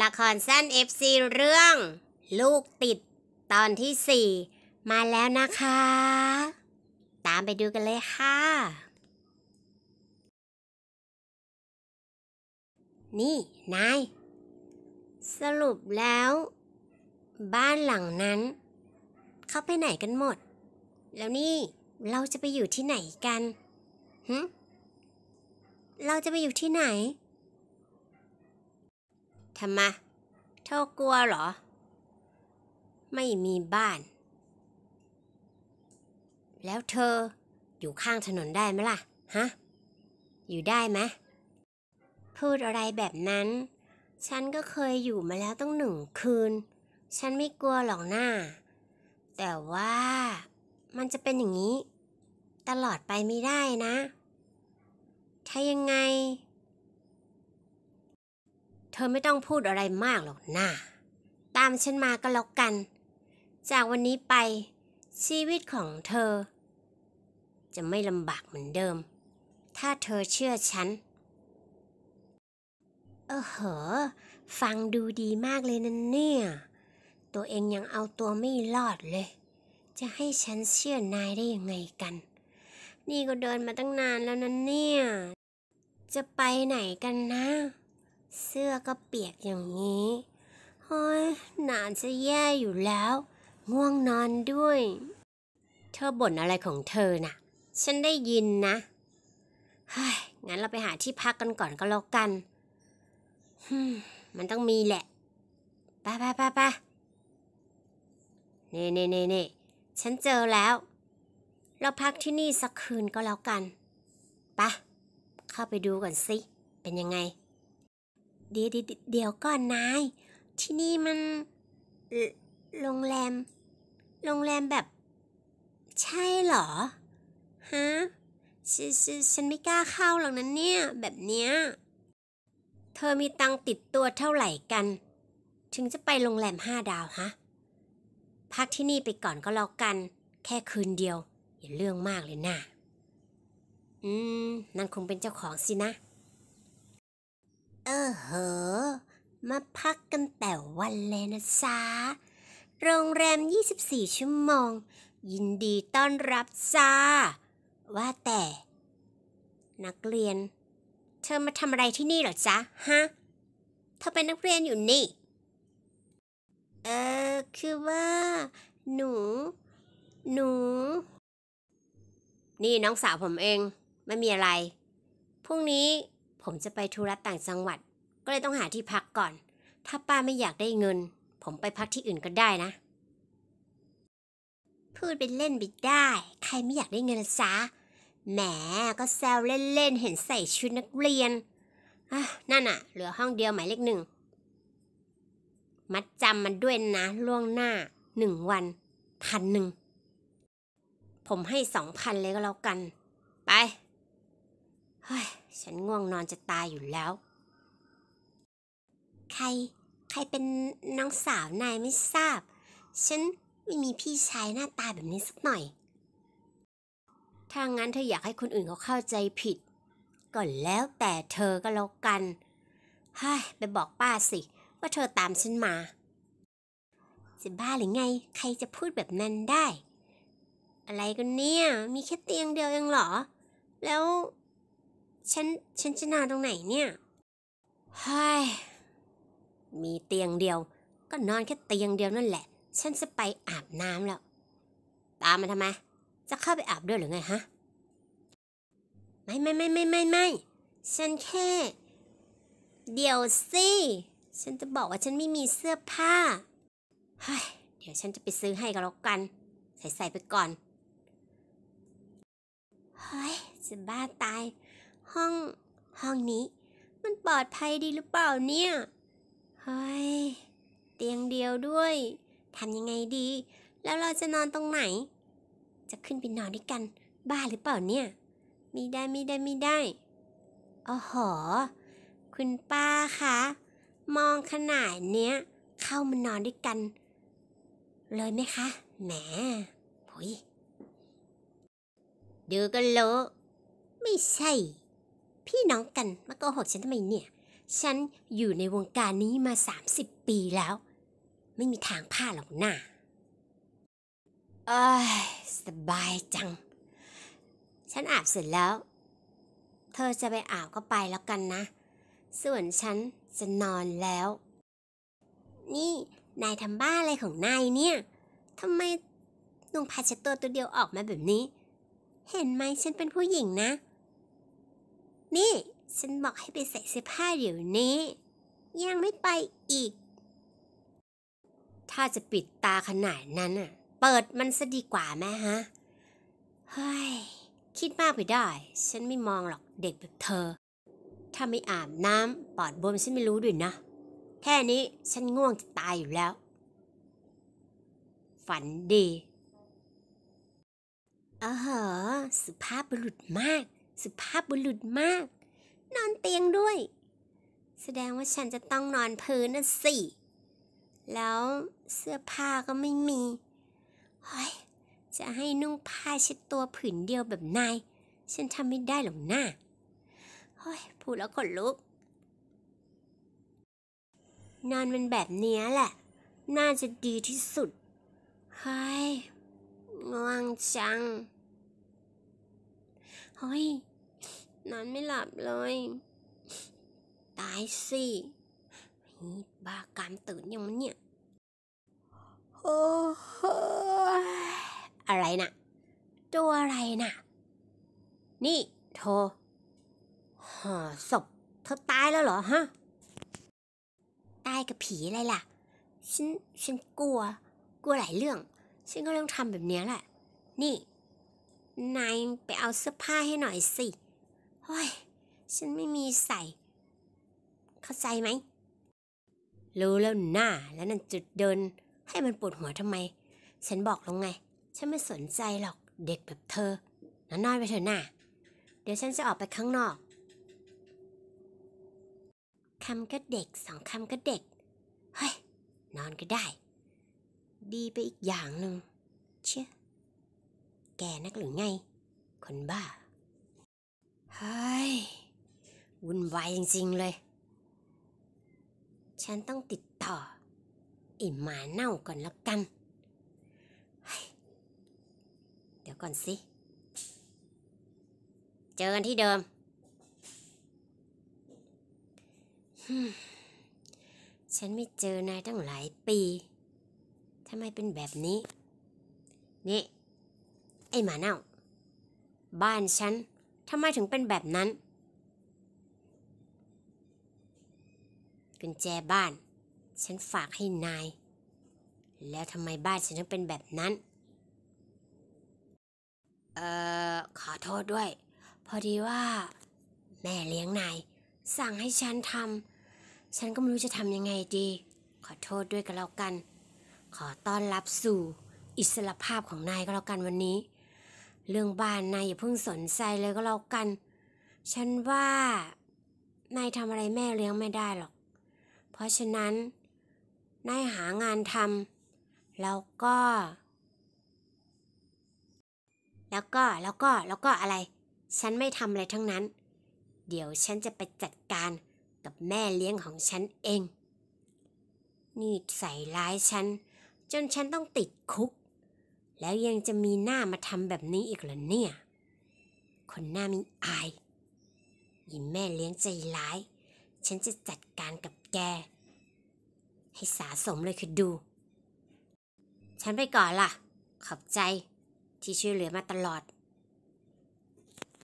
ละครสั้น FC เรื่อง ลูกติดตอนที่ 4 มาแล้วนะคะ ตามไปดูกันเลยค่ะ นี่ นาย สรุปแล้ว บ้านหลังนั้น เขาไปไหนกันหมด แล้วนี่เราจะไปอยู่ที่ไหนกันฮึเราจะไปอยู่ที่ไหนทำไมเธอกลัวเหรอ ไม่มีบ้าน แล้วเธออยู่ข้างถนนได้ไหมล่ะ ฮะ อยู่ได้ไหมพูดอะไรแบบนั้น ฉันก็เคยอยู่มาแล้วตั้งหนึ่งคืน ฉันไม่กลัวหรอกหน้า แต่ว่ามันจะเป็นอย่างนี้ ตลอดไปไม่ได้นะ ถ้ายังไงเธอไม่ต้องพูดอะไรมากหรอกนะ ตามฉันมาก็แล้วกัน จากวันนี้ไป ชีวิตของเธอ จะไม่ลำบากเหมือนเดิม ถ้าเธอเชื่อฉัน เออเหอฟังดูดีมากเลยนะเนี่ย ตัวเองยังเอาตัวไม่รอดเลย จะให้ฉันเชื่อนายได้ยังไงกัน นี่ก็เดินมาตั้งนานแล้วนะเนี่ย จะไปไหนกันนะเสื้อก็เปียกอย่างนี้ เฮ้ยหนานจะแย่อยู่แล้วง่วงนอนด้วย เธอบ่นอะไรของเธอน่ะ ฉันได้ยินนะ เฮ้ย งั้นเราไปหาที่พักกันก่อนก็แล้วกันฮึมมันต้องมีแหละ ไปไปไปไปเน่เน่เน่เน่ฉันเจอแล้ว เราพักที่นี่สักคืนก็แล้วกันปาเข้าไปดูก่อนสิ เป็นยังไงเดี๋ยวเดี๋ยวก่อนนาย ที่นี่มันโรงแรมโรงแรมแบบ ใช่เหรอ ฮะฉฉฉันไม่กล้าเข้าหรอกนั้นเนี่ย แบบเนี้ย เธอมีตังติดตัวเท่าไหร่กัน ถึงจะไปโรงแรมห้าดาวฮะ พักที่นี่ไปก่อนก็แล้วกันแค่คืนเดียวอย่าเรื่องมากเลยนะ่ะอืมนั่นคงเป็นเจ้าของสินะเออเหอมาพักกันแต่วันเลยนะจาโรงแรม 24 ชั่วโมง ยินดีต้อนรับจ้า ว่าแต่ นักเรียน เธอมาทำอะไรที่นี่เหรอจ๊ะ ฮะ เธอเป็นนักเรียนอยู่นี่ เออ คือว่า หนู หนู นี่น้องสาวผมเองไม่มีอะไร พรุ่งนี้ผมจะไปธุระต่างจังหวัด ก็เลยต้องหาที่พักก่อน ถ้าป้าไม่อยากได้เงิน ผมไปพักที่อื่นก็ได้นะ พูดเป็นเล่นไปได้ ใครไม่อยากได้เงินซะแหมก็แซวเล่นๆเห็นใส่ชุดนักเรียนอะนั่นอะเหลือห้องเดียวหมายเลขหนึ่งมัดจำมันด้วยนะ ล่วงหน้าหนึ่งวันพันหนึ่ง ผมให้สองพันเลยก็แล้วกัน ไป เฮ้ยฉันง่วงนอนจะตายอยู่แล้ว ใคร ใครเป็นน้องสาวนายไม่ทราบ ฉัน ไม่มีพี่ชายหน้าตาแบบนี้สักหน่อย ถ้างั้นเธออยากให้คนอื่นเขาเข้าใจผิด ก็แล้วแต่เธอก็แล้วกันฮ้ไปบอกป้าสิ ว่าเธอตามฉันมา จะบ้าหรือไง ใครจะพูดแบบนั้นได้ อะไรกันเนี่ยมีแค่เตียงเดียวเองเหรอ แล้วฉันฉันจะนอนตรงไหนเนี่ยฮ้ยมีเตียงเดียว ก็นอนแค่เตียงเดียวนั่นแหละ ฉันจะไปอาบน้ำแล้ว ตามมาทำไม จะเข้าไปอาบด้วยหรือไงฮะ ไม่ไม่ไม่ไม่ไม่ไม่ ฉันแค่ เดี๋ยวสิ ฉันจะบอกว่าฉันไม่มีเสื้อผ้าเฮ้ยเดี๋ยวฉันจะไปซื้อให้ก็แล้วกัน ใส่ใส่ไปก่อนเฮ้ยจะบ้าตายห้อง ห้องนี้มันปลอดภัยดีหรือเปล่าเนี่ย เฮ้ย เตียงเดียวด้วยทำยังไงดี แล้วเราจะนอนตรงไหน จะขึ้นไปนอนด้วยกัน บ้าหรือเปล่าเนี่ยมีได้มีได้มีได้อ๋อหอ คุณป้าคะมองขนาดเนี้ยเข้ามานอนด้วยกัน เลยไหมคะแหมหุยดูกันโลไม่ใช่พี่น้องกันมาโกหกฉันทำไมเนี่ย ฉันอยู่ในวงการนี้มา 30 ปีแล้ว ไม่มีทางพลาดหรอกน้่าเอ้ยสบายจัง ฉันอาบเสร็จแล้ว เธอจะไปอาบก็ไปแล้วกันนะ ส่วนฉันจะนอนแล้ว นี่นายทำบ้าอะไรของนายเนี่ย ทำไมนุ่งผ้าเช็ดตัวตัวเดียวออกมาแบบนี้ เห็นไหมฉันเป็นผู้หญิงนะนี่ ฉันบอกให้ไปใส่เสื้อผ้าเดี๋ยวนี้ ยังไม่ไปอีก ถ้าจะปิดตาขนาดนั้นอ่ะ เปิดมันซะดีกว่าแม่ฮะเฮ้ยคิดมากไปได้ ฉันไม่มองหรอกเด็กแบบเธอ ถ้าไม่อาบน้ำปอดบวมฉันไม่รู้ด้วยนะแค่นี้ฉันง่วงจะตายอยู่แล้ว ฝันดี อ๋อ สุภาพบุรุษมากสุภาพบุรุษมาก นอนเตียงด้วย แสดงว่าฉันจะต้องนอนพื้นน่ะสิ แล้วเสื้อผ้าก็ไม่มี เฮ้ย จะให้นุ่งผ้าเช็ดตัวผืนเดียวแบบนาย ฉันทำไม่ได้หรอกนะ้าเฮ้ยพูดแล้วขนลุก นอนมันแบบนี้แหละ น่าจะดีที่สุดเฮ้ยง่วงจังเฮ้ยนอนไม่หลับเลย ตายสิ บ้ากามตื่นยังมันเนี่ยโอ้อะไรนะ ตัวอะไรนะ นี่โทร หอศพ เธอตายแล้วเหรอฮะ ตายกับผีอะไรล่ะ ฉัน ฉันกลัว กลัวหลายเรื่อง ฉันก็ต้องทำแบบนี้แหละ นี่ นายไปเอาเสื้อผ้าให้หน่อยสิอ้ยฉันไม่มีใส่ เข้าใจไหม รู้แล้วหน้าแล้วนั่นจุดเดิน ให้มันปวดหัวทำไม ฉันบอกแล้วไง ฉันไม่สนใจหรอกเด็กแบบเธอนอนนอยไปเถอะหน้า เดี๋ยวฉันจะออกไปข้างนอก คำก็เด็ก สองคำก็เด็ก เฮ้ย นอนก็ได้ ดีไปอีกอย่างหนึ่ง เชื่อแกนักหรือไง คนบ้าเฮ้ย วุ่นวายจริง ๆ เลย ฉันต้องติดต่อไอหมาเน่าก่อนละกัน เดี๋ยวก่อนสิ เจอกันที่เดิม ฉันไม่เจอนายตั้งหลายปีทำไมเป็นแบบนี้ นี่ไอหมาเน่า บ้านฉันทำไมถึงเป็นแบบนั้นกุญแจบ้านฉันฝากให้นายแล้วทำไมบ้านฉันถึงเป็นแบบนั้น เอ่อขอโทษด้วย พอดีว่า แม่เลี้ยงนายสั่งให้ฉันทำฉันก็ไม่รู้จะทำยังไงดี ขอโทษด้วยกัแล้วกัน ขอต้อนรับสู่อิสรภาพของนายก็แล้วกันวันนี้เรื่องบ้านนายอย่าเพิ่งสนใจเลยก็แล้วกัน ฉันว่านายทำอะไรแม่เลี้ยงไม่ได้หรอก เพราะฉะนั้นนายหางานทำแล้วก็แล้วก็แล้วก็แล้วก็อะไร ฉันไม่ทำอะไรทั้งนั้น เดี๋ยวฉันจะไปจัดการกับแม่เลี้ยงของฉันเอง นี่ใส่ร้ายฉัน จนฉันต้องติดคุกแล้วยังจะมีหน้ามาทำแบบนี้อีกเหรอเนี่ย คนหน้ามีอาย ยิ่แม่เลี้ยงใจร้าย ฉันจะจัดการกับแก ให้สาสมเลยคือดู ฉันไปก่อนล่ะ ขอบใจที่ช่วยเหลือมาตลอด